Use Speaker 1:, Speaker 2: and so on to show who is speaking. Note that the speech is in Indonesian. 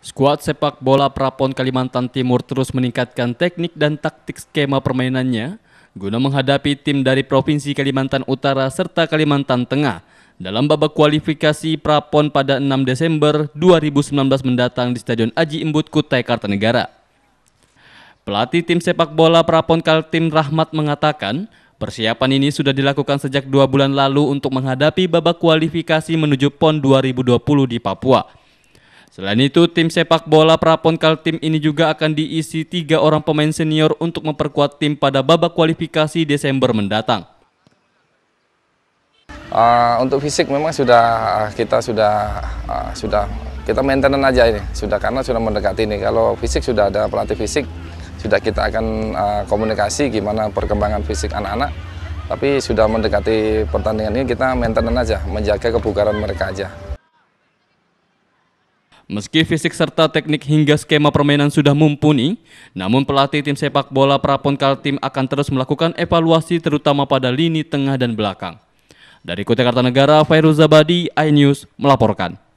Speaker 1: Skuad sepak bola Prapon Kalimantan Timur terus meningkatkan teknik dan taktik skema permainannya guna menghadapi tim dari Provinsi Kalimantan Utara serta Kalimantan Tengah dalam babak kualifikasi Prapon pada 6 Desember 2019 mendatang di Stadion Aji Imbut Kutai Kartanegara. Pelatih tim sepak bola Prapon Kaltim Rahmat mengatakan, persiapan ini sudah dilakukan sejak dua bulan lalu untuk menghadapi babak kualifikasi menuju PON 2020 di Papua. Selain itu, tim sepak bola Prapon Kaltim ini juga akan diisi tiga orang pemain senior untuk memperkuat tim pada babak kualifikasi Desember mendatang.
Speaker 2: Uh, untuk fisik memang sudah ah, kita sudah uh, sudah kita maintenance aja ini sudah karena sudah mendekati ini kalau fisik sudah ada pelatih fisik sudah kita akan uh, komunikasi gimana perkembangan fisik anak-anak tapi sudah mendekati pertandingan ini kita maintenance aja menjaga kebugaran mereka aja.
Speaker 1: Meski fisik serta teknik hingga skema permainan sudah mumpuni, namun pelatih tim sepak bola Prapon Kaltim akan terus melakukan evaluasi terutama pada lini tengah dan belakang. Dari Kota Kartanegara, Fairuz Zabadi, iNews melaporkan.